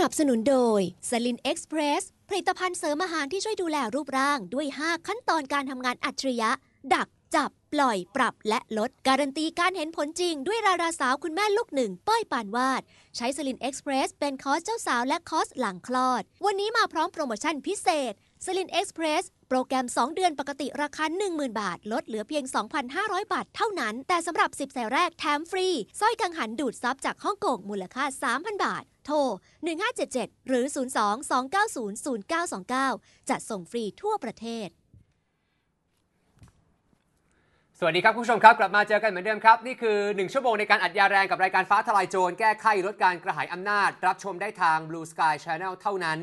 นับสนุนโดยสลินเอ็กซ์เพรสผลิตภัณฑ์เสริมอาหารที่ช่วยดูแลรูปร่างด้วย 5 ขั้นตอนการทำงานอัจฉริยะ ดักจับปล่อยปรับและลดการันตีการเห็นผลจริงด้วยราราสาวคุณแม่ลูกหนึ่งป้อยปานวาด ใช้สลินเอ็กซ์เพรสเป็นคอร์สเจ้าสาวและคอร์สหลังคลอด วันนี้มาพร้อมโปรโมชั่นพิเศษสลินเอ็กซ์เพรสโปรแกรม 2 เดือนปกติราคา10,000 บาท ลดเหลือเพียง 2,500 บาท เท่านั้น แต่สำหรับ 10สายแรกแถมฟรีสร้อยกังหันดูดซับจากฮ่องกงมูลค่า 3,000 บาทโทร1577 หรือ02-290-0929จะส่งฟรีทั่วประเทศ สวัสดีครับผู้ชมครับกลับมาเจอกันเหมือนเดิมครับ นี่คือ 1 ชั่วโมงในการอัดยาแรงกับรายการฟ้าทลายโจรแก้ไขลดการกระหายอำนาจ รับชมได้ทาง Blue Sky Channel เท่านั้น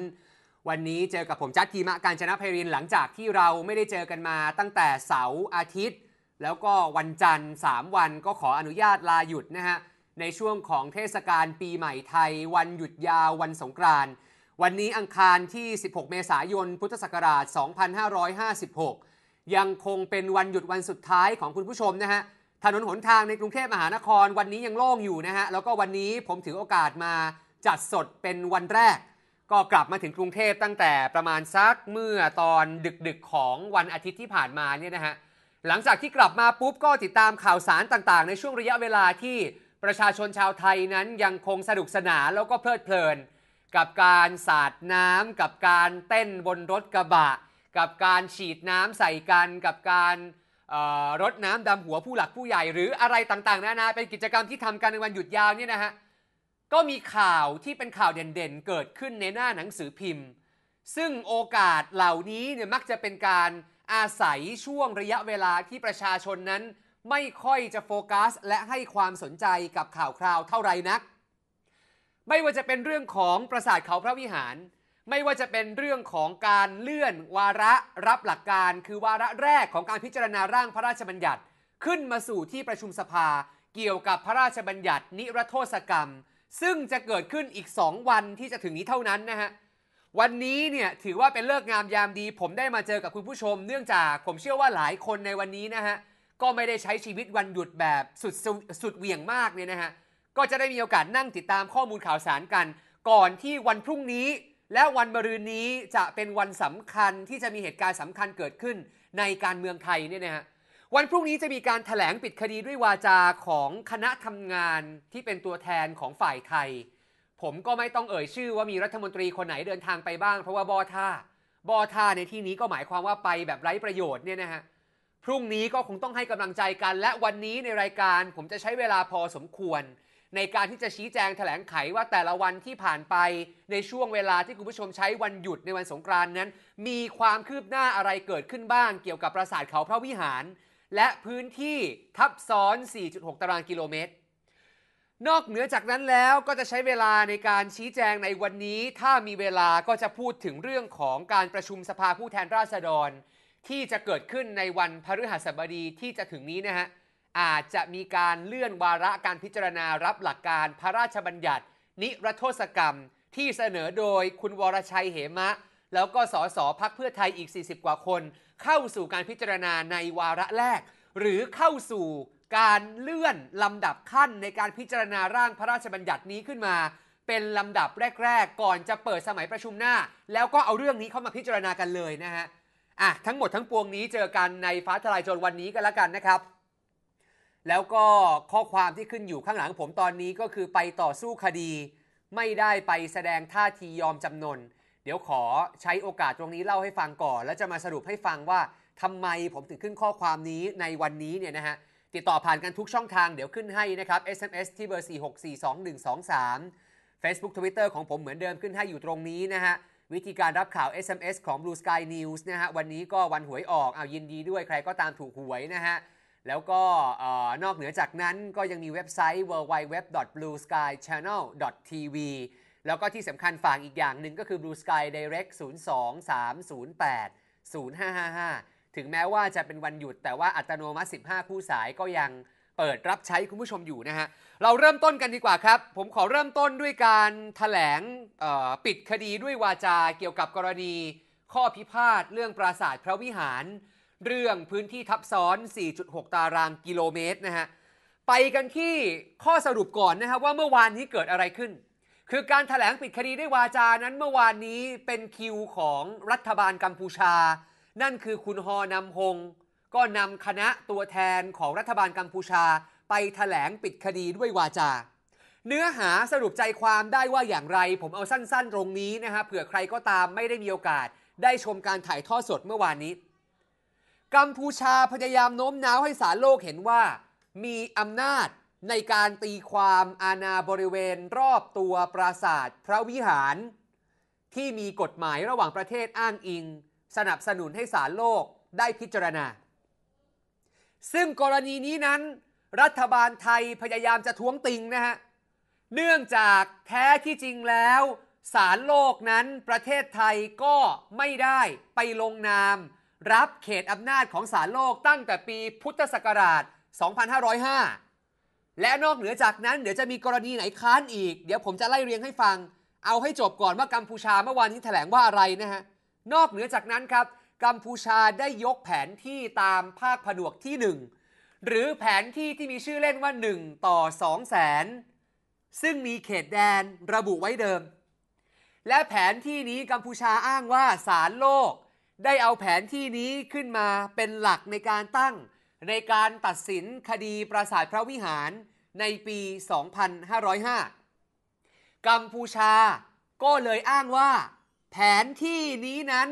วันนี้เจอกับผมจัดทีมะการชนะเพรินหลังจากที่เราไม่ได้เจอกันมาตั้งแต่เสาร์อาทิตย์ แล้วก็วันจันทร์ 3 วันก็ขออนุญาตลาหยุดนะฮะในช่วงของเทศกาลปีใหม่ไทย วันหยุดยาว วันสงกรานต์วันนี้อังคารที่ 16 เมษายนพุทธศักราช 2556 ยังคงเป็นวันหยุดวันสุดท้ายของคุณผู้ชมนะฮะ ถนนหนทางในกรุงเทพมหานคร วันนี้ยังโล่งอยู่นะฮะ แล้วก็วันนี้ผมถือโอกาสมาจัดสดเป็นวันแรก ก็กลับมาถึงกรุงเทพตั้งแต่ประมาณสักเมื่อตอนดึกๆของวันอาทิตย์ที่ผ่านมาเนี่ยนะฮะหลังจากที่กลับมาปุ๊บก็ติดตามข่าวสารต่างๆ ในช่วงระยะเวลาที่ประชาชนชาวไทยนั้นยังคงสนุกสนานแล้วก็เพลิดเพลิน กับการสาดน้ำกับการเต้นบนรถกระบะ กับการฉีดน้ำใส่กัน กับการรดน้ำดำหัวผู้หลักผู้ใหญ่หรืออะไรต่างๆนานาเป็นกิจกรรมที่ทำกันในวันหยุดยาวเนี่ยนะฮะก็มีข่าวที่เป็นข่าวเด่นๆเกิดขึ้นในหน้าหนังสือพิมพ์ ซึ่งโอกาสเหล่านี้เนี่ยมักจะเป็นการอาศัยช่วงระยะเวลาที่ประชาชนนั้นไม่ค่อยจะโฟกัสและให้ความสนใจกับข่าวคราวเท่าไรนัก ไม่ว่าจะเป็นเรื่องของปราสาทเขาพระวิหาร ไม่ว่าจะเป็นเรื่องของการเลื่อนวาระรับหลักการ คือวาระแรกของการพิจารณาร่างพระราชบัญญัติขึ้นมาสู่ที่ประชุมสภา เกี่ยวกับพระราชบัญญัตินิรโทษกรรม ซึ่งจะเกิดขึ้นอีกสองวันที่จะถึงนี้เท่านั้นนะฮะ วันนี้เนี่ยถือว่าเป็นเลิกงามยามดี ผมได้มาเจอกับคุณผู้ชม เนื่องจากผมเชื่อว่าหลายคนในวันนี้นะฮะก็ไม่ได้ใช้ชีวิตวันหยุดแบบสุดสุดเหวี่ยงมากเนี่ยนะฮะ ก็จะได้มีโอกาสนั่งติดตามข้อมูลข่าวสารกัน ก่อนที่วันพรุ่งนี้ และวันมะรืนนี้จะเป็นวันสำคัญที่จะมีเหตุการณ์สำคัญเกิดขึ้นในการเมืองไทยเนี่ยนะฮะ วันพรุ่งนี้จะมีการถแถลงปิดคดีด้วยวาจาของคณะทำงานที่เป็นตัวแทนของฝ่ายไทย ผมก็ไม่ต้องเอ่ยชื่อว่ามีรัฐมนตรีคนไหนเดินทางไปบ้าง เพราะว่าบอท่าบอท่าในที่นี้ก็หมายความว่าไปแบบไร้ประโยชน์เนี่ยนะฮะพรุ่งนี้ก็คงต้องให้กำลังใจกัน และวันนี้ในรายการผมจะใช้เวลาพอสมควร ในการที่จะชี้แจงแถลงไขว่าแต่ละวันที่ผ่านไปในช่วงเวลาที่คุณผู้ชมใช้วันหยุดในวันสงกรานนั้น มีความคืบหน้าอะไรเกิดขึ้นบ้างเกี่ยวกับปราสาทเขาพระวิหาร และพื้นที่ทับซ้อน 4.6 ตารางกิโลเมตร นอกเหนือจากนั้นแล้วก็จะใช้เวลาในการชี้แจงในวันนี้ถ้ามีเวลาก็จะพูดถึงเรื่องของการประชุมสภาผู้แทนราษฎรที่จะเกิดขึ้นในวันพฤหัสบดีที่จะถึงนี้นะฮะอาจจะมีการเลื่อนวาระการพิจารณารับหลักการพระราชบัญญัติ นิรโทษกรรมที่เสนอโดยคุณวรชัยเหมะ แล้วก็สสพักเพื่อไทยอีก 40 กว่าคน เข้าสู่การพิจารณาในวาระแรก หรือเข้าสู่การเลื่อนลำดับขั้นในการพิจารณาร่างพระราชบัญญัตินี้ขึ้นมาเป็นลำดับแรก ๆ ก่อนจะเปิดสมัยประชุมหน้า แล้วก็เอาเรื่องนี้เข้ามาพิจารณากันเลยนะฮะอ่ะทั้งหมดทั้งปวงนี้เจอกัน ในฟ้าทลายโจรวันนี้ก็แล้วกันนะครับ แล้วก็ข้อความที่ขึ้นอยู่ข้างหลังผมตอนนี้ก็คือไปต่อสู้คดี ไม่ได้ไปแสดงท่าทียอมจำนนเดี๋ยวขอใช้โอกาสตรงนี้เล่าให้ฟังก่อน แล้วจะมาสรุปให้ฟังว่าทำไมผมถึงขึ้นข้อความนี้ในวันนี้เนี่ยนะฮะ ติดต่อผ่านกันทุกช่องทางเดี๋ยวขึ้นให้นะครับ SMS ที่เบอร์4642123 Facebook Twitter ของผมเหมือนเดิมขึ้นให้อยู่ตรงนี้นะฮะวิธีการรับข่าว SMS ของ Blue Sky News นะฮะ วันนี้ก็วันหวยออกเอายินดีด้วยใครก็ตามถูกหวยนะฮะ แล้วก็นอกเหนือจากนั้นก็ยังมีเว็บไซต์ www.blueskychannel.tv แล้วก็ที่สำคัญฝากอีกอย่างหนึ่งก็คือ Blue Sky Direct 02308 0555 ถึงแม้ว่าจะเป็นวันหยุดแต่ว่าอัตโนมัติ 15คู่สายก็ยังเปิดรับใช้คุณผู้ชมอยู่นะฮะ เราเริ่มต้นกันดีกว่าครับ ผมขอเริ่มต้นด้วยการถแถลงปิดคดีด้วยวาจาเกี่ยวกับกรณีข้อพิพาทเรื่องปราสาทพระวิหารเรื่องพื้นที่ทับซ้อน 4.6 ตาราง กิโลเมตรนะฮะ ไปกันที่ข้อสรุปก่อนนะฮะว่าเมื่อวานนี้เกิดอะไรขึ้น คือการถแถลงปิดคดีด้วยวาจานั้นเมื่อวานนี้เป็นคิวของรัฐบาลกัมพูชา นั่นคือคุณฮอนำฮงก็นำคณะตัวแทนของรัฐบาลกัมพูชาไปถแถลงปิดคดีด้วยวาจา เนื้อหาสรุปใจความได้ว่าอย่างไรผมเอาสั้น ๆ ตรงนี้นะฮะเผื่อใครก็ตามไม่ได้มีโอกาสได้ชมการถ่ายทอดสดเมื่อวานนี้ กัมพูชาพยายามโน้มน้าวให้สารโลกเห็นว่า มีอำนาจในการตีความอาณาบริเวณรอบตัวปราสาทพระวิหาร ที่มีกฎหมายระหว่างประเทศอ้างอิง สนับสนุนให้สารโลกได้พิจารณาซึ่งกรณีนี้นั้น รัฐบาลไทยพยายามจะท้วงติงนะฮะ เนื่องจากแท้ที่จริงแล้วศาลโลกนั้นประเทศไทยก็ไม่ได้ไปลงนาม รับเขตอำนาจของศาลโลกตั้งแต่ปีพุทธศักราช 2505 และนอกเหนือจากนั้นเดี๋ยวจะมีกรณีไหนค้านอีกเดี๋ยวผมจะไล่เรียงให้ฟัง เอาให้จบก่อนว่ากัมพูชาเมื่อวานนี้แถลงว่าอะไรนะฮะนอกเหนือจากนั้นครับกัมพูชาได้ยกแผนที่ตามภาคผนวกที่1หรือแผนที่ที่มีชื่อเล่นว่า1ต่อ2แสนซึ่งมีเขตแดนระบุไว้เดิม และแผนที่นี้กัมพูชาอ้างว่าสารโลก ได้เอาแผนที่นี้ขึ้นมาเป็นหลักในการตั้ง ในการตัดสินคดีปราสาทพระวิหารในปี 2505กัมพูชาก็เลยอ้างว่า แผนที่นี้นั้น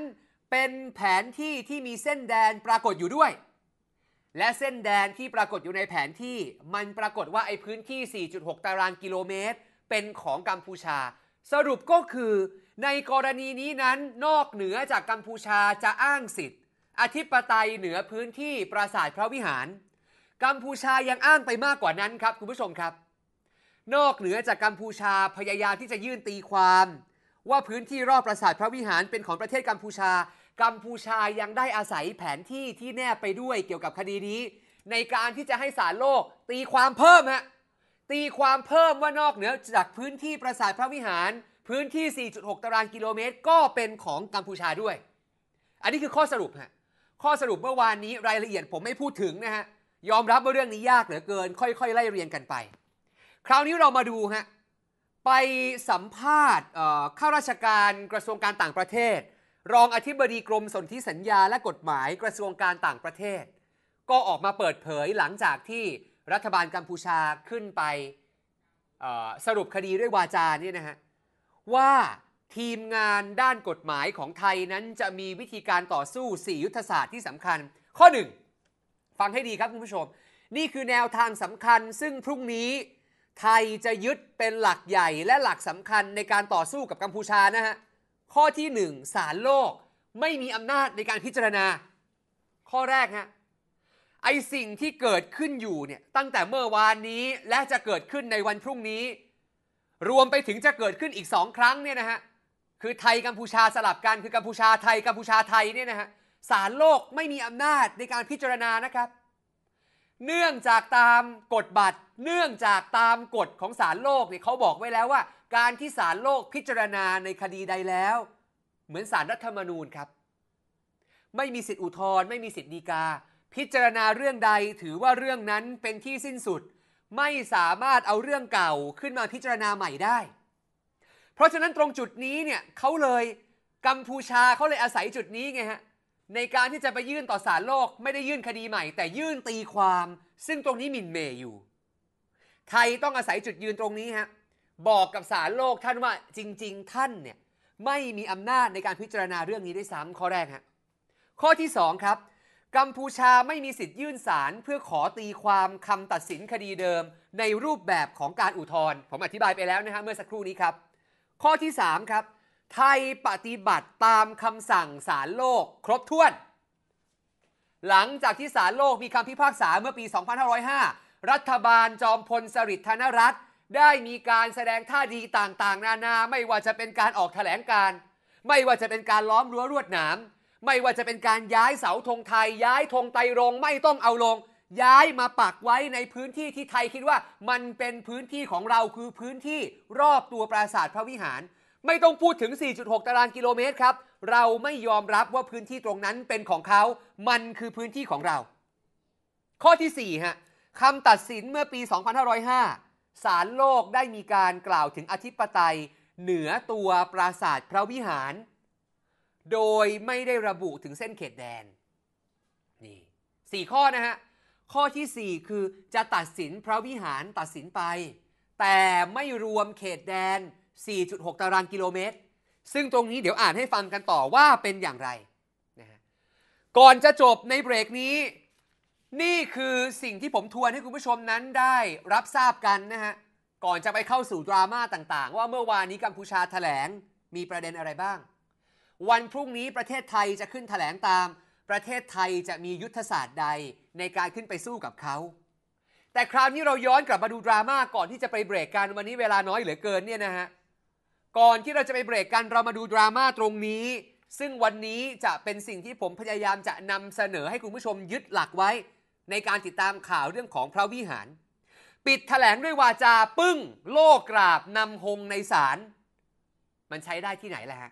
เป็นแผนที่ที่มีเส้นแดนปรากฏอยู่ด้วย และเส้นแดนที่ปรากฏอยู่ในแผนที่มันปรากฏว่าไอ้พื้นที่ 4.6 ตารางกิโลเมตร เป็นของกัมพูชา สรุปก็คือ ในกรณีนี้นั้นนอกเหนือจากกัมพูชาจะอ้างสิทธิ์อธิปไตยเหนือพื้นที่ปราสาทพระวิหารกัมพูชายังอ้างไปมากกว่านั้นครับ คุณผู้ชมครับนอกเหนือจากกัมพูชาพยายามที่จะยื่นตีความ ว่าพื้นที่รอบปราสาทพระวิหารเป็นของประเทศกัมพูชากัมพูชายังได้อาศัยแผนที่ที่แนบไปด้วยเกี่ยวกับคดีนี้ในการที่จะให้ศาลโลกตีความเพิ่มฮะตีความเพิ่มว่านอกเหนือจากพื้นที่ปราสาทพระวิหารพื้นที่ 4.6 ตารางกิโลเมตร ก็เป็นของกัมพูชาด้วย อันนี้คือข้อสรุปฮะข้อสรุปเมื่อวานนี้รายละเอียดผมไม่พูดถึงนะฮะ ยอมรับว่าเรื่องนี้ยากเหลือเกิน ค่อยๆไล่เรียงกันไป คราวนี้เรามาดูฮะไปสัมภาษณ์ข้าราชการกระทรวงการต่างประเทศรองอธิบดีกรมสนธิสัญญาและกฎหมายกระทรวงการต่างประเทศ ก็ออกมาเปิดเผยหลังจากที่รัฐบาลกัมพูชาขึ้นไปสรุปคดีด้วยวาจานี่นะฮะว่าทีมงานด้านกฎหมายของไทยนั้นจะมีวิธีการต่อสู้ 4 ยุทธศาสตร์ที่สำคัญ ข้อ 1 ฟังให้ดีครับคุณผู้ชม นี่คือแนวทางสำคัญซึ่งพรุ่งนี้ไทยจะยึดเป็นหลักใหญ่และหลักสำคัญในการต่อสู้กับกัมพูชานะฮะข้อที่หนึ่งสารโลกไม่มีอำนาจในการพิจารณา ข้อแรกฮนะไอสิ่งที่เกิดขึ้นอยู่เนี่ยตั้งแต่เมื่อวานนี้และจะเกิดขึ้นในวันพรุ่งนี้ รวมไปถึงจะเกิดขึ้นอีกสองครั้งเนี่ยนะฮะคือไทยกัมพูชาสลับกันคือกัมพูชาไทยกัมพูชาไทยเนี่ยนะฮะสารโลกไม่มีอำนาจในการพิจารณานะครับเนื่องจากตามกฎบัตร เนื่องจากตามกฎของศาลโลกเนี่ยเขาบอกไว้แล้วว่า การที่ศาลโลกพิจารณาในคดีใดแล้ว เหมือนศาลรัฐธรรมนูญครับ ไม่มีสิทธิอุทธรณ์ไม่มีสิทธิฎีกา พิจารณาเรื่องใดถือว่าเรื่องนั้นเป็นที่สิ้นสุดไม่สามารถเอาเรื่องเก่าขึ้นมาพิจารณาใหม่ได้ เพราะฉะนั้นตรงจุดนี้เนี่ยเขาเลยกัมพูชาเขาเลยอาศัยจุดนี้ไงฮะเในการที่จะไปยื่นต่อศาลโลกไม่ได้ยื่นคดีใหม่ แต่ยื่นตีความซึ่งตรงนี้หมิ่นเมย์อยู่ ไทยต้องอาศัยจุดยืนตรงนี้ฮะบอกกับศาลโลกท่านว่าจริงๆท่านเนี่ยไม่มีอำนาจในการพิจารณาเรื่องนี้ได้ซ้ำข้อแรกฮะข้อที่ 2 ครับกัมพูชาไม่มีสิทธิ์ยื่นศาลเพื่อขอตีความคำตัดสินคดีเดิม ในรูปแบบของการอุทธรณ์ผมอธิบายไปแล้วนะฮะเมื่อสักครู่นี้ครับ ข้อที่3ครับไทยปฏิบัติตามคำสั่งศาลโลก ครบถ้วน หลังจากที่ศาลโลกมีคำพิพากษาเมื่อปี 2505 รัฐบาลจอมพลสฤษดิ์ธนรัตน์ได้มีการแสดงท่าดีต่างๆ นานา ไม่ว่าจะเป็นการออกแถลงการ ไม่ว่าจะเป็นการล้อมรั้วรวดหนาม ไม่ว่าจะเป็นการย้ายเสาธงไทย ย้ายธงไตรงไม่ต้องเอาลง ย้ายมาปักไว้ในพื้นที่ที่ไทยคิดว่ามันเป็นพื้นที่ของเราคือพื้นที่รอบตัวปราสาทพระวิหารไม่ต้องพูดถึง 4.6 ตารางกิโลเมตรครับ เราไม่ยอมรับว่าพื้นที่ตรงนั้นเป็นของเขา มันคือพื้นที่ของเรา ข้อที่ 4 ฮะ คำตัดสินเมื่อปี 2505 ศาลโลกได้มีการกล่าวถึงอธิปไตย เหนือตัวปราสาทพระวิหาร โดยไม่ได้ระบุถึงเส้นเขตแดน นี่4ข้อนะฮะ ข้อที่ 4 คือจะตัดสินพระวิหารตัดสินไป แต่ไม่รวมเขตแดน4.6ตารางกิโลเมตร ซึ่งตรงนี้เดี๋ยวอ่านให้ฟังกันต่อว่าเป็นอย่างไรนะฮะ ก่อนจะจบในเบรกนี้ นี่คือสิ่งที่ผมทวนให้คุณผู้ชมนั้นได้รับทราบกันนะฮะ ก่อนจะไปเข้าสู่ดราม่าต่างๆ ว่าเมื่อวานนี้กัมพูชาถแถลงมีประเด็นอะไรบ้าง วันพรุ่งนี้ประเทศไทยจะขึ้นถแถลงตาม ประเทศไทยจะมียุทธศาสตร์ใดในการขึ้นไปสู้กับเขา แต่คราวนี้เราย้อนกลับมาดูดราม่าก่อนที่จะไปเบรกกันวันนี้เวลาน้อยเหลือเกินเนี่ยนะฮะก่อนที่เราจะไปเบรกกันเรามาดูดราม่าตรงนี้ ซึ่งวันนี้จะเป็นสิ่งที่ผมพยายามจะนำเสนอให้คุณผู้ชมยึดหลักไว้ ในการติดตามข่าวเรื่องของพระวิหาร ปิดถแถลงด้วยวาจาปึ้ง โลกราบนำหงในศาลมันใช้ได้ที่ไหนแหละว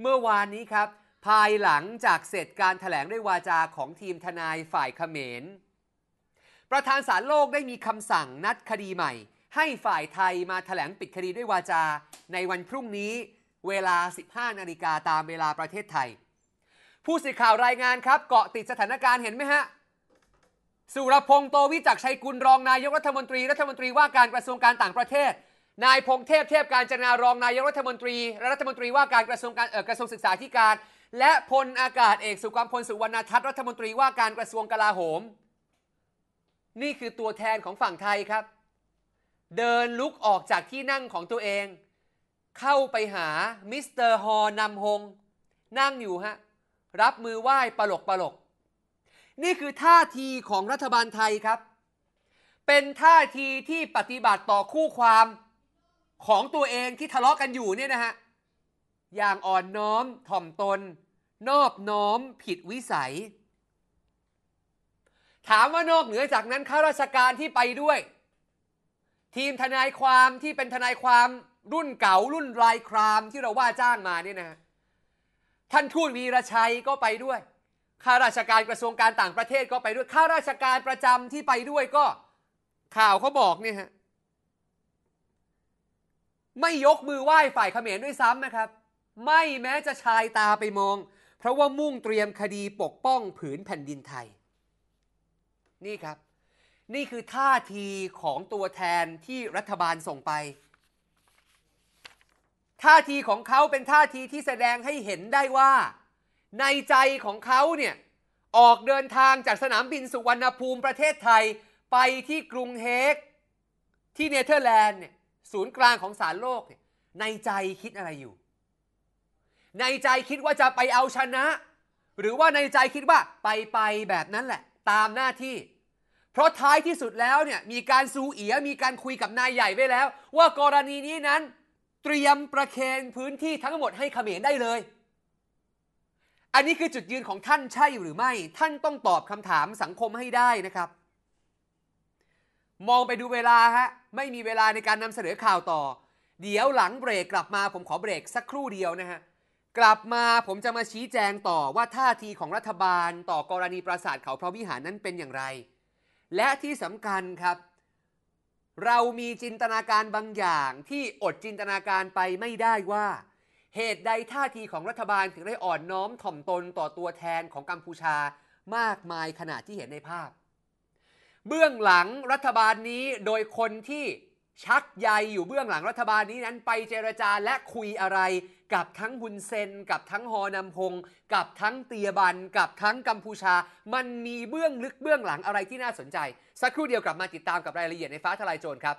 เมื่อวานนี้ครับ ภายหลังจากเสร็จการถแถลงด้วยวาจาของทีมทนายฝ่ายเขมร ประธานศาลโลกได้มีคำสั่งนัดคดีใหม่ ให้ฝ่ายไทยมาถแถลงปิดคดีด้วยวาจาในวันพรุ่งนี้เวลา 15 นาฬิกาตามเวลาประเทศไทย ผู้สื่อข่าวรายงานครับ เกาะติดสถานการณ์เห็นไหมฮะสุรพงษ์โตวิจักชัยกุลรองนายกรัฐมนตรีรัฐมนตรี ว่าการกระทรวงการต่างประเทศ นายพงเทพเทพการจนา รองนายกรัฐมนตรีรัฐมนตรี ว่าการกระทรวงการกระทรวงศึกษาธิการ และพลอากาศเอกสุความพลสุวรรณทัศน์รัฐมนตรีว่าการกระทรวงกลาโหม นี่คือตัวแทนของฝั่งไทยครับ เดินลุกออกจากที่นั่งของตัวเองเข้าไปหามิสเตอร์ ฮอนำฮงนั่งอยู่ฮะ รับมือไหว้ ปลก ปลก นี่คือท่าทีของรัฐบาลไทยครับ เป็นท่าทีที่ปฏิบัติต่อคู่ความของตัวเองที่ทะเลาะกันอยู่เนี่ย นะฮะ อย่างอ่อนน้อม ถ่อมตน นอบ น้อม ผิดวิสัย ถามว่านอกเหนือจากนั้นข้าราชการที่ไปด้วย ทีมทนายความที่เป็นทนายความรุ่นเก่ารุ่นลายครามที่เราว่าจ้างมาเนี่ยนะท่านทูตวีรชัยก็ไปด้วย ข้าราชการกระทรวงการต่างประเทศก็ไปด้วย ข้าราชการประจำที่ไปด้วยก็ข่าวเขาบอกเนี่ยฮะไม่ยกมือไหว้ฝ่ายเขมรด้วยซ้ำนะครับ ไม่แม้จะชายตาไปมอง เพราะว่ามุ่งเตรียมคดีปกป้องผืนแผ่นดินไทย นี่ครับ นี่คือท่าทีของตัวแทนที่รัฐบาลส่งไปท่าทีของเขาเป็นท่าทีที่แสดงให้เห็นได้ว่า ในใจของเขาเนี่ย ออกเดินทางจากสนามบินสุวรรณภูมิประเทศไทยไปที่กรุงเฮกที่เนเธอร์แลนด์เนี่ย ศูนย์กลางของสารโลกเนี่ยในใจคิดอะไรอยู่ ในใจคิดว่าจะไปเอาชนะ หรือว่าในใจคิดว่าไปไปแบบนั้นแหละ ตามหน้าที่ เพราะท้ายที่สุดแล้วเนี่ย มีการซูเอียมีการคุยกับนายใหญ่ไว้แล้ว ว่ากรณีนี้นั้นเตรียมประเคนพื้นที่ทั้งหมดให้เขมรได้เลย อันนี้คือจุดยืนของท่านใช่หรือไม่ ท่านต้องตอบคำถามสังคมให้ได้นะครับ มองไปดูเวลาฮะ ไม่มีเวลาในการนำเสนอข่าวต่อ เดี๋ยวหลังเบรก กลับมา ผมขอเบรกสักครู่เดียวนะฮะ กลับมาผมจะมาชี้แจงต่อว่าท่าทีของรัฐบาล ต่อกรณีปราสาทเขาพระวิหารนั้นเป็นอย่างไร และที่สำคัญครับเรามีจินตนาการบางอย่างที่อดจินตนาการไปไม่ได้ว่า เหตุใดท่าทีของรัฐบาลถึงได้อ่อนน้อมถ่อมตนต่อตัวแทนของกัมพูชามากมายขนาดที่เห็นในภาพ เบื้องหลังรัฐบาลนี้โดยคนที่ชักใยอยู่เบื้องหลังรัฐบาลนี้นั้นไปเจรจาและคุยอะไร กับทั้งฮุนเซนกับทั้งฮอนำพง กับทั้งเตียบัน กับทั้งกัมพูชา มันมีเบื้องลึกเบื้องหลังอะไรที่น่าสนใจ สักครู่เดียวกลับมาติดตามกับรายละเอียดในฟ้าทลายโจรครับ